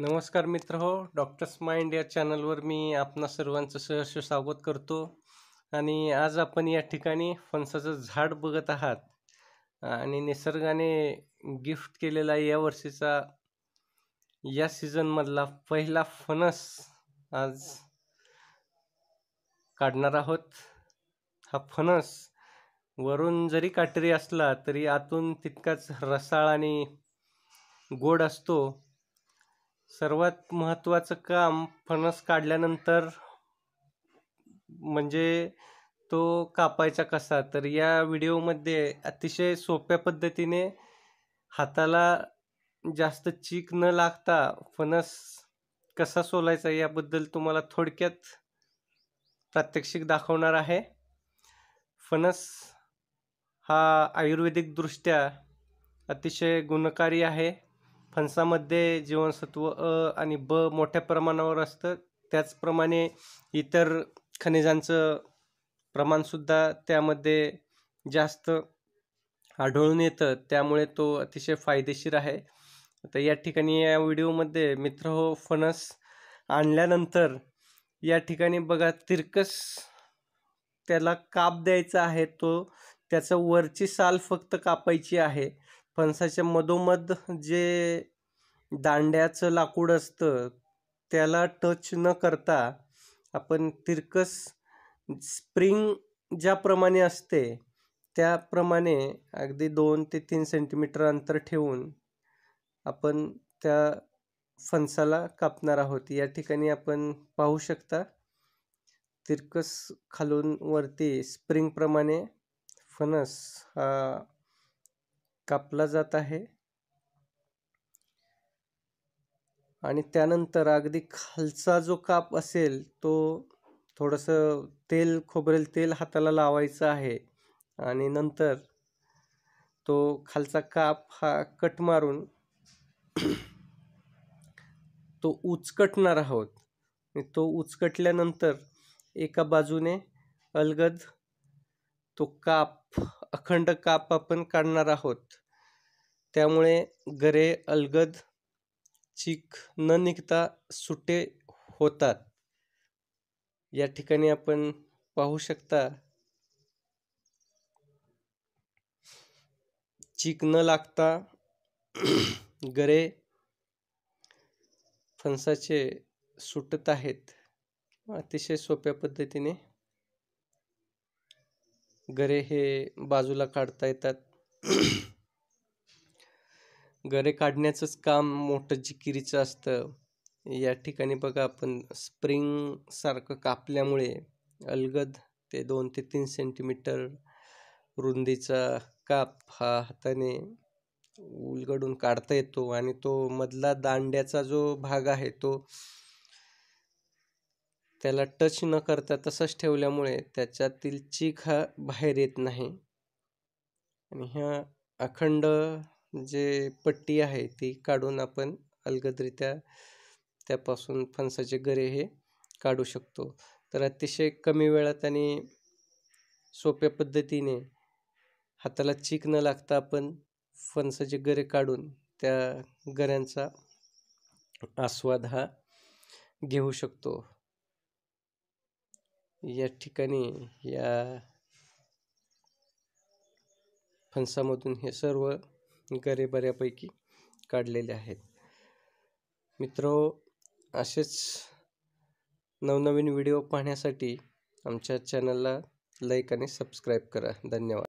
नमस्कार मित्र हो डॉक्टर्स माइंड या चॅनलवर मी आपणा सर्वांचं सहर्ष स्वागत करतो आणि आज आपण या ठिकाणी फणसाचं झाड बघत आहात आणि निसर्गाने गिफ्ट केलेला या वर्षीचा या सीझनमधला पहिला फणस आज काढणार आहोत हा फणस वरून जरी काटेरी असला तरी आतून तितकाच रसाळ आणि गोड असतो सर्वात महत्वाचं काम फणस काढल्यानंतर म्हणजे तो कापायचा कसा तर या व्हिडिओमध्ये अतिशय सोप्या पद्धतीने हाताला जास्त चीक न लागता फणस कसा सोलायचा याबद्दल तुम्हाला थोडक्यात प्रात्यक्षिक दाखवणार आहे फणस हा आयुर्वेदिकदृष्ट्या अतिशय गुणकारी आहे फणसामध्ये जीवनसत्व अ आणि ब मोठ्या प्रमाणावर असतं त्याचप्रमाणे इतर खनिजांचं प्रमाणसुद्धा त्यामध्ये जास्त आढळून येतं त्यामुळे तो अतिशय फायदेशीर आहे तर या ठिकाणी या व्हिडिओमध्ये मित्र हो फणस आणल्यानंतर या ठिकाणी बघा तिरकस त्याला काप द्यायचा आहे तो त्याचं वरची साल फक्त कापायची आहे फणसाच्या मधोमध जे दांड्याचं लाकूड असतं त्याला टच न करता आपण तिरकस स्प्रिंग ज्याप्रमाणे असते त्याप्रमाणे अगदी दोन ते तीन सेंटीमीटर अंतर ठेवून आपण त्या फणसाला कापणार आहोत या ठिकाणी आपण पाहू शकता तिरकस खालून वरती स्प्रिंगप्रमाणे फणस हा कापला जात आहे आणि त्यानंतर अगदी खालचा जो काप असेल तो थोडंसं तेल खोबरेल तेल हाताला लावायचं आहे आणि नंतर तो खालचा काप हा कट मारून तो उचकटणार आहोत तो उचकटल्यानंतर एका बाजूने अलगद तो काप अखंड काप आपण काढणार आहोत त्यामुळे गरे अलगद चीक न निघता सुटे होतात या ठिकाणी आपण पाहू शकता चीक न लागता गरे फणसाचे सुटत आहेत अतिशय सोप्या पद्धतीने गरे हे बाजूला काढता येतात गरे काढण्याचंच काम मोठं जिकिरीचं असतं या ठिकाणी बघा आपण स्प्रिंग सारखं कापल्यामुळे अलगद ते दोन ते तीन सेंटीमीटर रुंदीचा काप हा हाताने उलगडून काढता येतो आणि तो मधला दांड्याचा जो भाग आहे तो त्याला टच न करता तसंच ठेवल्यामुळे त्याच्यातील चीक हा बाहेर येत नाही आणि ह्या अखंड जे पट्टी आहे ती काढून आपण अलगदरित्या त्यापासून फणसाचे गरे हे काढू शकतो तर अतिशय कमी वेळात आणि सोप्या पद्धतीने हाताला चीक न लागता आपण फणसाचे गरे काढून त्या गऱ्यांचा आस्वाद हा घेऊ शकतो या ठिकाणी या फणसामधून हे सर्व गरे बऱ्यापैकी काढलेले आहेत मित्र असेच नवनवीन व्हिडिओ पाहण्यासाठी आमच्या चॅनलला लाईक आणि सबस्क्राईब करा धन्यवाद